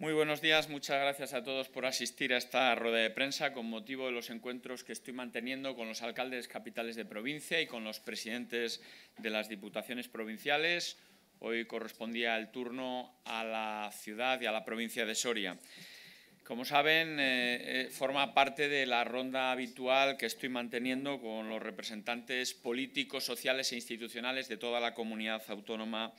Muy buenos días, muchas gracias a todos por asistir a esta rueda de prensa con motivo de los encuentros que estoy manteniendo con los alcaldes capitales de provincia y con los presidentes de las diputaciones provinciales. Hoy correspondía el turno a la ciudad y a la provincia de Soria. Como saben, eh, eh, forma parte de la ronda habitual que estoy manteniendo con los representantes políticos, sociales e institucionales de toda la comunidad autónoma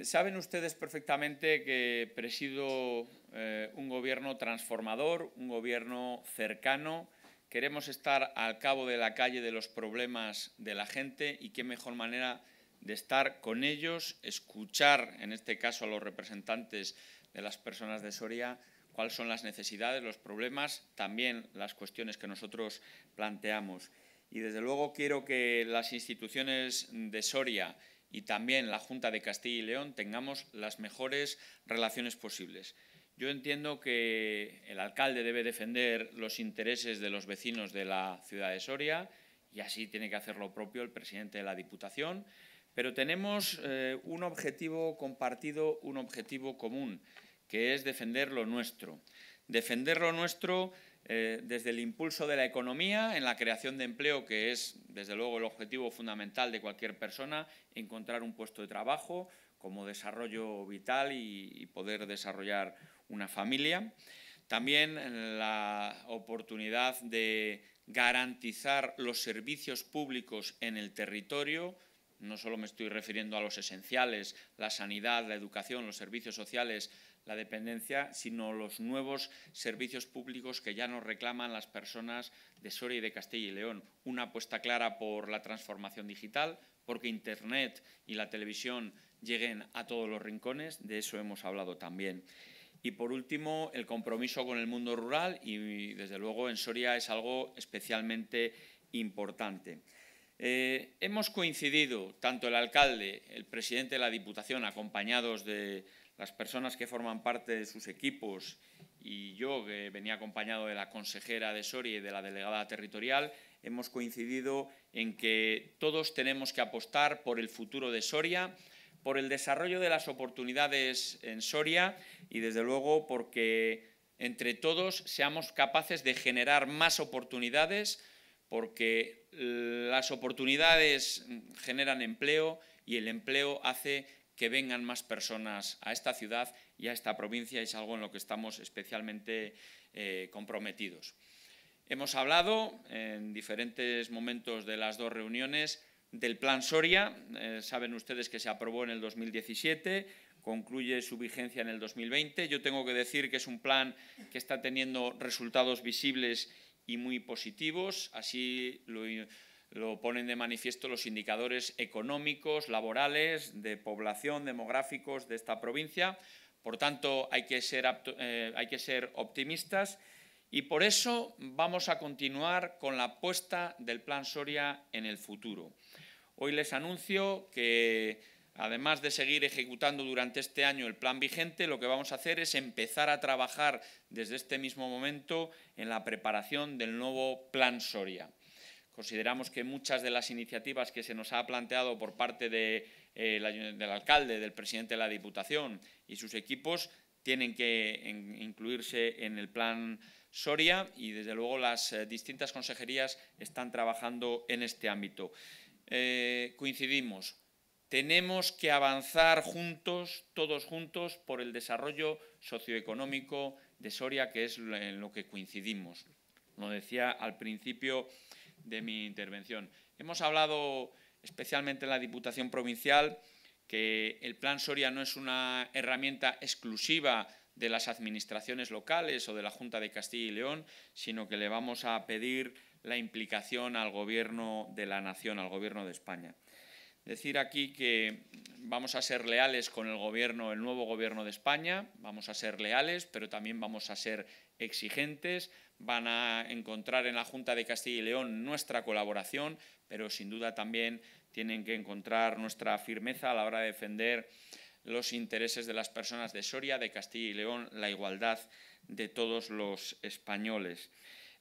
Saben ustedes perfectamente que presido eh, un gobierno transformador, un gobierno cercano. Queremos estar al cabo de la calle de los problemas de la gente y qué mejor manera de estar con ellos, escuchar, en este caso, a los representantes de las personas de Soria, cuáles son las necesidades, los problemas, también las cuestiones que nosotros planteamos. Y, desde luego, quiero que las instituciones de Soria, y también la Junta de Castilla y León tengamos las mejores relaciones posibles. Yo entiendo que el alcalde debe defender los intereses de los vecinos de la ciudad de Soria y así tiene que hacer lo propio el presidente de la Diputación, pero tenemos eh, un objetivo compartido, un objetivo común, que es defender lo nuestro. Defender lo nuestro eh, desde el impulso de la economía, en la creación de empleo, que es, desde luego, el objetivo fundamental de cualquier persona, encontrar un puesto de trabajo como desarrollo vital y, y poder desarrollar una familia. También la oportunidad de garantizar los servicios públicos en el territorio, no solo me estoy refiriendo a los esenciales, la sanidad, la educación, los servicios sociales, la dependencia, sino los nuevos servicios públicos que ya nos reclaman las personas de Soria y de Castilla y León. Una apuesta clara por la transformación digital, porque Internet y la televisión lleguen a todos los rincones, de eso hemos hablado también. Y por último, el compromiso con el mundo rural y, desde luego, en Soria es algo especialmente importante. Eh, hemos coincidido, tanto el alcalde, el presidente de la Diputación, acompañados de las personas que forman parte de sus equipos y yo, que venía acompañado de la consejera de Soria y de la delegada territorial, hemos coincidido en que todos tenemos que apostar por el futuro de Soria, por el desarrollo de las oportunidades en Soria y, desde luego, porque entre todos seamos capaces de generar más oportunidades porque las oportunidades generan empleo y el empleo hace que vengan más personas a esta ciudad y a esta provincia, es algo en lo que estamos especialmente eh, comprometidos. Hemos hablado en diferentes momentos de las dos reuniones del Plan Soria. Eh, saben ustedes que se aprobó en el 2017, concluye su vigencia en el 2020. Yo tengo que decir que es un plan que está teniendo resultados visibles y muy positivos, así lo, ponen de manifiesto los indicadores económicos, laborales, de población, demográficos de esta provincia. Por tanto, hay que ser, eh, hay que ser optimistas y por eso vamos a continuar con la apuesta del Plan Soria en el futuro. Hoy les anuncio que Además de seguir ejecutando durante este año el plan vigente, lo que vamos a hacer es empezar a trabajar desde este mismo momento en la preparación del nuevo plan Soria. Consideramos que muchas de las iniciativas que se nos ha planteado por parte eh, del alcalde, del presidente de la Diputación y sus equipos tienen que incluirse en el plan Soria y, desde luego, las eh, distintas consejerías están trabajando en este ámbito. Eh, coincidimos, tenemos que avanzar juntos, todos juntos, por el desarrollo socioeconómico de Soria, que es en lo que coincidimos. Lo decía al principio de mi intervención. Hemos hablado especialmente en la Diputación Provincial que el Plan Soria no es una herramienta exclusiva de las administraciones locales o de la Junta de Castilla y León, sino que le vamos a pedir la implicación al Gobierno de la Nación, al Gobierno de España. Decir aquí que vamos a ser leales con el gobierno, el nuevo gobierno de España, vamos a ser leales, pero también vamos a ser exigentes, van a encontrar en la Junta de Castilla y León nuestra colaboración, pero sin duda también tienen que encontrar nuestra firmeza a la hora de defender los intereses de las personas de Soria, de Castilla y León, la igualdad de todos los españoles.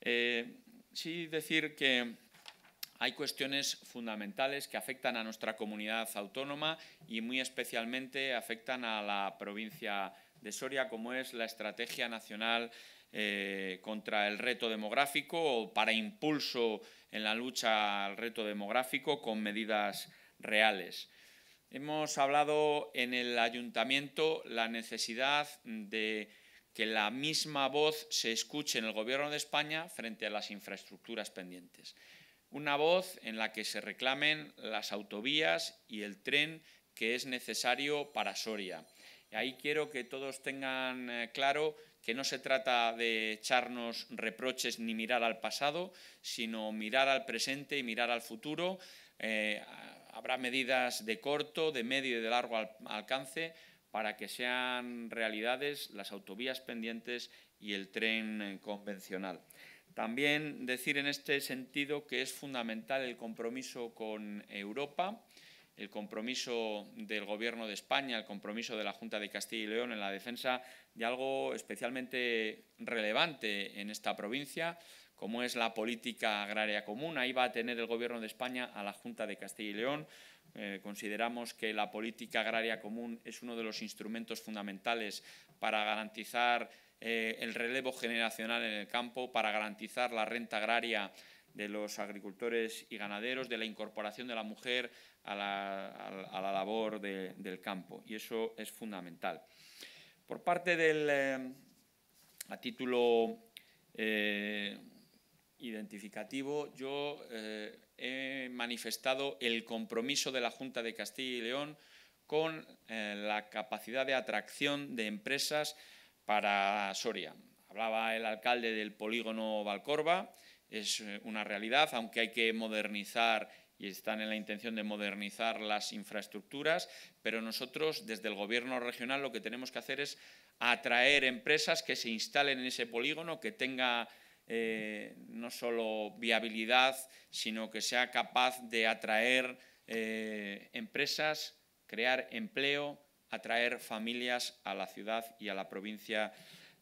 Eh, sí decir que hay cuestiones fundamentales que afectan a nuestra comunidad autónoma y muy especialmente afectan a la provincia de Soria, como es la Estrategia Nacional eh, contra el Reto Demográfico o para impulso en la lucha al reto demográfico con medidas reales. Hemos hablado en el ayuntamiento la necesidad de que la misma voz se escuche en el Gobierno de España frente a las infraestructuras pendientes. Una voz en la que se reclamen las autovías y el tren que es necesario para Soria. ahí quiero que todos tengan eh, claro que no se trata de echarnos reproches ni mirar al pasado, sino mirar al presente y mirar al futuro. Eh, habrá medidas de corto, de medio y de largo alcance para que sean realidades las autovías pendientes y el tren convencional. También decir en este sentido que es fundamental el compromiso con Europa, el compromiso del Gobierno de España, el compromiso de la Junta de Castilla y León en la defensa de algo especialmente relevante en esta provincia, como es la política agraria común. Ahí va a tener el Gobierno de España a la Junta de Castilla y León. Eh, consideramos que la política agraria común es uno de los instrumentos fundamentales para garantizar eh, el relevo generacional en el campo para garantizar la renta agraria de los agricultores y ganaderos, de la incorporación de la mujer a la, labor del campo. Y eso es fundamental. Por parte del, eh, a título eh, identificativo, yo he manifestado el compromiso de la Junta de Castilla y León con la capacidad de atracción de empresas para Soria. Hablaba el alcalde del polígono Valcorba, es eh, una realidad, aunque hay que modernizar y están en la intención de modernizar las infraestructuras, pero nosotros desde el Gobierno regional lo que tenemos que hacer es atraer empresas que se instalen en ese polígono, que tenga eh, no solo viabilidad, sino que sea capaz de atraer eh, empresas, crear empleo, atraer familias a la ciudad y a la provincia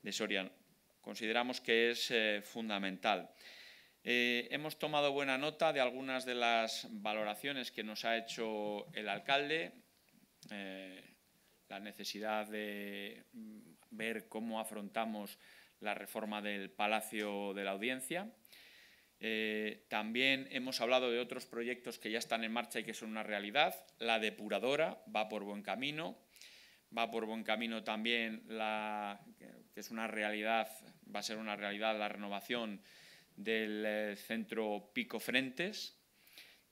de Soria. Consideramos que es eh, fundamental. Eh, hemos tomado buena nota de algunas de las valoraciones que nos ha hecho el alcalde, eh, la necesidad de ver cómo afrontamos la reforma del Palacio de la Audiencia. también hemos hablado de otros proyectos que ya están en marcha y que son una realidad. La depuradora va por buen camino va por buen camino también, la, que es una realidad, va a ser una realidad la renovación del eh, centro Pico Frentes.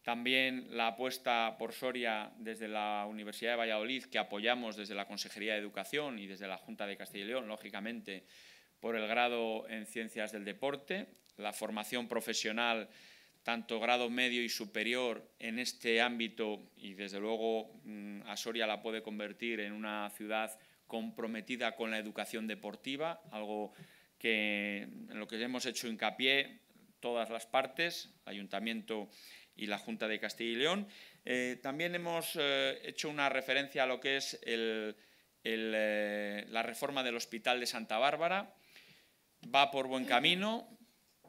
También la apuesta por Soria desde la Universidad de Valladolid, que apoyamos desde la Consejería de Educación y desde la Junta de Castilla y León, lógicamente, por el grado en Ciencias del Deporte, la formación profesional tanto grado medio y superior en este ámbito y desde luego mm, Asoria la puede convertir en una ciudad comprometida con la educación deportiva, algo que en lo que hemos hecho hincapié todas las partes, Ayuntamiento y la Junta de Castilla y León. Eh, también hemos eh, hecho una referencia a lo que es eh, la reforma del Hospital de Santa Bárbara. Va por buen camino,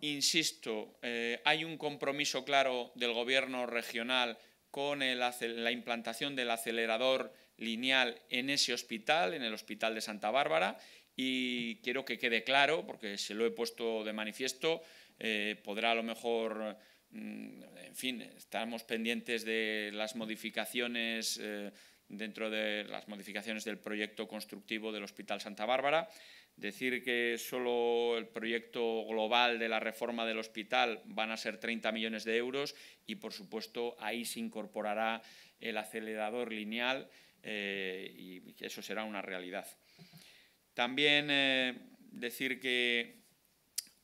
Insisto, eh, hay un compromiso claro del Gobierno regional con la implantación del acelerador lineal en ese hospital, en el Hospital de Santa Bárbara, y quiero que quede claro, porque se lo he puesto de manifiesto, eh, podrá a lo mejor, mm, en fin, estamos pendientes de las modificaciones eh, dentro de las modificaciones del proyecto constructivo del Hospital Santa Bárbara, Decir que solo el proyecto global de la reforma del hospital van a ser 30 millones de euros y, por supuesto, ahí se incorporará el acelerador lineal eh, y eso será una realidad. También eh, decir que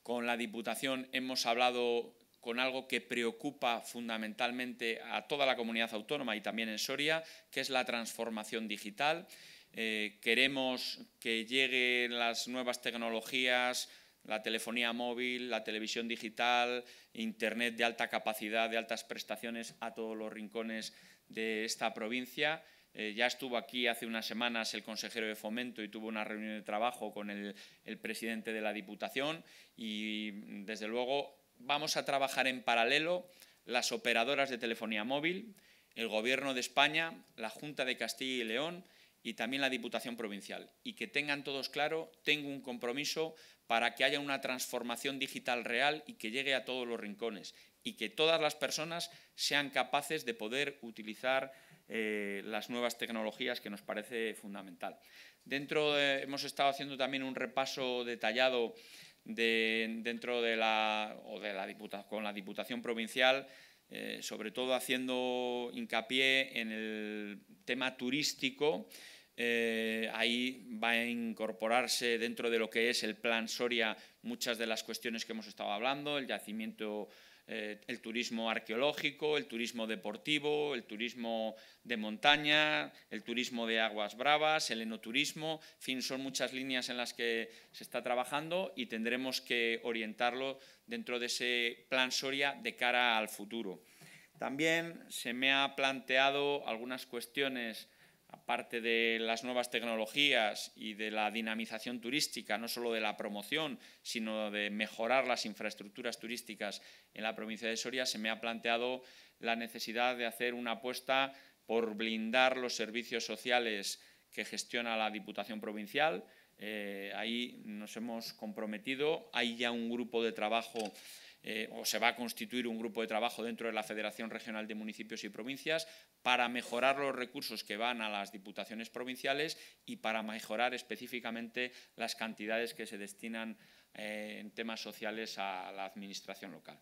con la Diputación hemos hablado con algo que preocupa fundamentalmente a toda la comunidad autónoma y también en Soria, que es la transformación digital. Eh, queremos que lleguen las nuevas tecnologías, la telefonía móvil, la televisión digital, Internet de alta capacidad, de altas prestaciones a todos los rincones de esta provincia. Eh, ya estuvo aquí hace unas semanas el consejero de Fomento y tuvo una reunión de trabajo con el presidente de la Diputación y, desde luego, vamos a trabajar en paralelo las operadoras de telefonía móvil, el Gobierno de España, la Junta de Castilla y León y también la Diputación Provincial, y que tengan todos claro, tengo un compromiso para que haya una transformación digital real y que llegue a todos los rincones, y que todas las personas sean capaces de poder utilizar eh, las nuevas tecnologías, que nos parece fundamental. Dentro hemos estado haciendo también un repaso detallado dentro de la, de la con la Diputación Provincial, eh, sobre todo haciendo hincapié en el tema turístico, eh, ahí va a incorporarse dentro de lo que es el plan Soria muchas de las cuestiones que hemos estado hablando, el yacimiento, eh, el turismo arqueológico, el turismo deportivo, el turismo de montaña, el turismo de aguas bravas, el enoturismo, en fin, son muchas líneas en las que se está trabajando y tendremos que orientarlo dentro de ese plan Soria de cara al futuro. También se me ha planteado algunas cuestiones aparte de las nuevas tecnologías y de la dinamización turística, no solo de la promoción, sino de mejorar las infraestructuras turísticas en la provincia de Soria, se me ha planteado la necesidad de hacer una apuesta por blindar los servicios sociales que gestiona la Diputación Provincial. Eh, ahí nos hemos comprometido, hay ya un grupo de trabajo eh, o se va a constituir un grupo de trabajo dentro de la Federación Regional de Municipios y Provincias para mejorar los recursos que van a las diputaciones provinciales y para mejorar específicamente las cantidades que se destinan eh, en temas sociales a la Administración local.